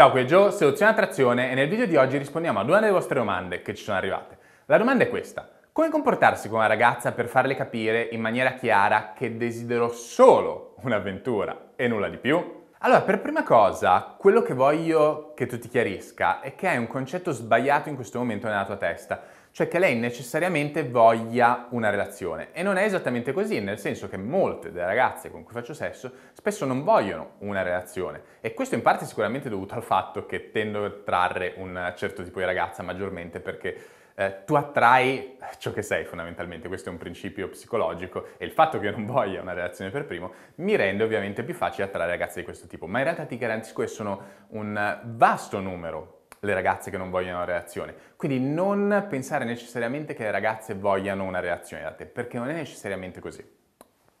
Ciao, qui è Joe, selezione attrazione e nel video di oggi rispondiamo ad una delle vostre domande che ci sono arrivate. La domanda è questa. Come comportarsi con una ragazza per farle capire in maniera chiara che desidero solo un'avventura e nulla di più? Allora, per prima cosa, quello che voglio che tu ti chiarisca è che hai un concetto sbagliato in questo momento nella tua testa, cioè che lei necessariamente voglia una relazione. E non è esattamente così, nel senso che molte delle ragazze con cui faccio sesso spesso non vogliono una relazione. E questo in parte è sicuramente dovuto al fatto che tendo a trarre un certo tipo di ragazza maggiormente perché eh, tu attrai ciò che sei fondamentalmente, questo è un principio psicologico e il fatto che io non voglia una relazione per primo mi rende ovviamente più facile attrarre ragazze di questo tipo, ma in realtà ti garantisco che sono un vasto numero le ragazze che non vogliono una relazione. Quindi non pensare necessariamente che le ragazze vogliano una relazione da te, perché non è necessariamente così.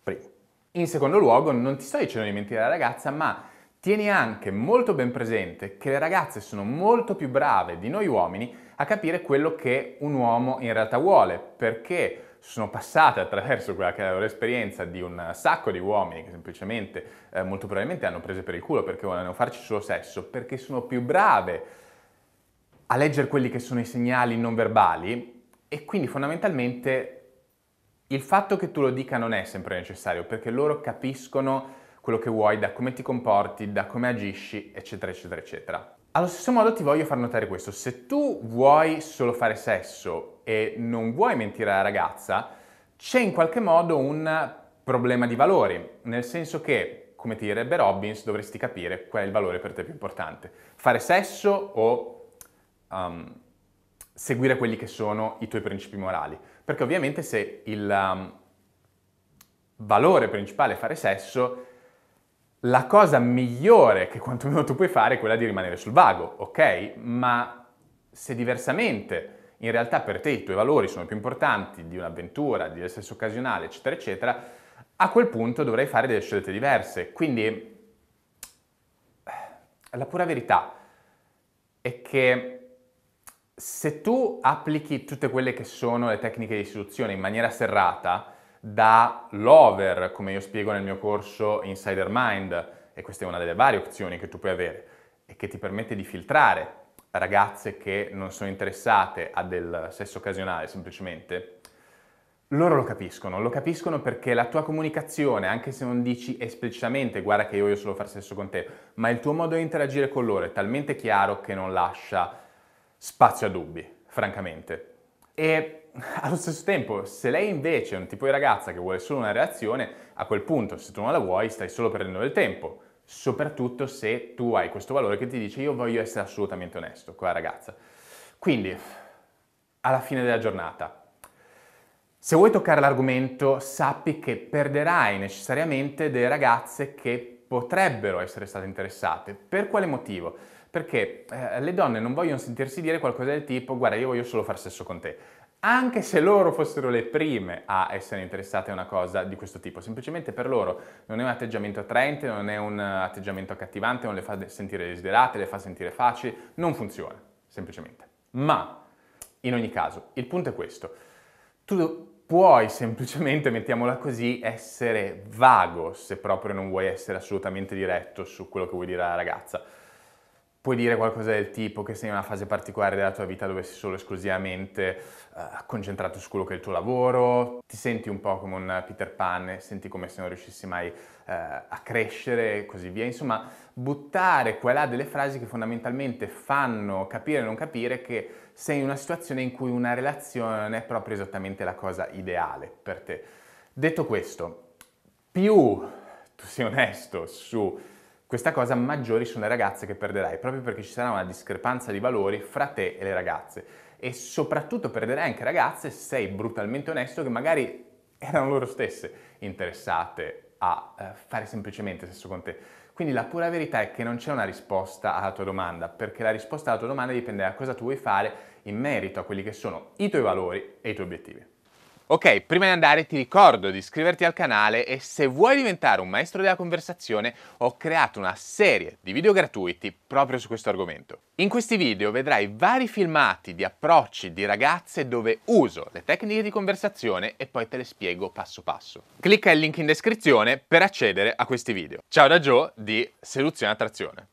Primo. In secondo luogo, non ti sto dicendo di mentire alla ragazza, ma Tieni anche molto ben presente che le ragazze sono molto più brave di noi uomini a capire quello che un uomo in realtà vuole, perché sono passate attraverso quella che è la loro esperienza di un sacco di uomini che semplicemente, eh, molto probabilmente, hanno preso per il culo perché volevano farci solo sesso, perché sono più brave a leggere quelli che sono i segnali non verbali e quindi fondamentalmente il fatto che tu lo dica non è sempre necessario perché loro capiscono quello che vuoi, da come ti comporti, da come agisci, eccetera, eccetera, eccetera. Allo stesso modo ti voglio far notare questo, se tu vuoi solo fare sesso e non vuoi mentire alla ragazza, c'è in qualche modo un problema di valori, nel senso che, come ti direbbe Robbins, dovresti capire qual è il valore per te più importante, fare sesso o um, seguire quelli che sono i tuoi principi morali, perché ovviamente se il um, valore principale è fare sesso, la cosa migliore che quantomeno tu puoi fare è quella di rimanere sul vago, ok? Ma se diversamente in realtà per te i tuoi valori sono più importanti di un'avventura, di essere occasionale, eccetera, eccetera, a quel punto dovrai fare delle scelte diverse. Quindi la pura verità è che se tu applichi tutte quelle che sono le tecniche di istruzione in maniera serrata, dall'over, come io spiego nel mio corso Insider Mind, e questa è una delle varie opzioni che tu puoi avere, e che ti permette di filtrare ragazze che non sono interessate a del sesso occasionale semplicemente, loro lo capiscono, lo capiscono perché la tua comunicazione, anche se non dici esplicitamente guarda che io voglio solo fare sesso con te, ma il tuo modo di interagire con loro è talmente chiaro che non lascia spazio a dubbi, francamente. E allo stesso tempo, se lei invece è un tipo di ragazza che vuole solo una relazione, a quel punto, se tu non la vuoi, stai solo perdendo del tempo. Soprattutto se tu hai questo valore che ti dice io voglio essere assolutamente onesto con la ragazza. Quindi, alla fine della giornata, se vuoi toccare l'argomento, sappi che perderai necessariamente delle ragazze che potrebbero essere state interessate. Per quale motivo? perché eh, le donne non vogliono sentirsi dire qualcosa del tipo guarda io voglio solo far sesso con te. Anche se loro fossero le prime a essere interessate a una cosa di questo tipo, semplicemente per loro non è un atteggiamento attraente, non è un atteggiamento accattivante, non le fa sentire desiderate, le fa sentire facili, non funziona, semplicemente. Ma, in ogni caso, il punto è questo. Tu puoi semplicemente, mettiamola così, essere vago se proprio non vuoi essere assolutamente diretto su quello che vuoi dire alla ragazza. Puoi dire qualcosa del tipo che sei in una fase particolare della tua vita dove sei solo esclusivamente uh, concentrato su quello che è il tuo lavoro, ti senti un po' come un Peter Pan, senti come se non riuscissi mai uh, a crescere e così via. Insomma, buttare qua e là delle frasi che fondamentalmente fanno capire e non capire che sei in una situazione in cui una relazione non è proprio esattamente la cosa ideale per te. Detto questo, più tu sei onesto su questa cosa maggiori sono le ragazze che perderai, proprio perché ci sarà una discrepanza di valori fra te e le ragazze. E soprattutto perderai anche ragazze, se sei brutalmente onesto, che magari erano loro stesse interessate a eh, fare semplicemente sesso con te. Quindi la pura verità è che non c'è una risposta alla tua domanda, perché la risposta alla tua domanda dipende da cosa tu vuoi fare in merito a quelli che sono i tuoi valori e i tuoi obiettivi. Ok, prima di andare ti ricordo di iscriverti al canale e se vuoi diventare un maestro della conversazione ho creato una serie di video gratuiti proprio su questo argomento. In questi video vedrai vari filmati di approcci di ragazze dove uso le tecniche di conversazione e poi te le spiego passo passo. Clicca il link in descrizione per accedere a questi video. Ciao da Joe di Seduzione Attrazione.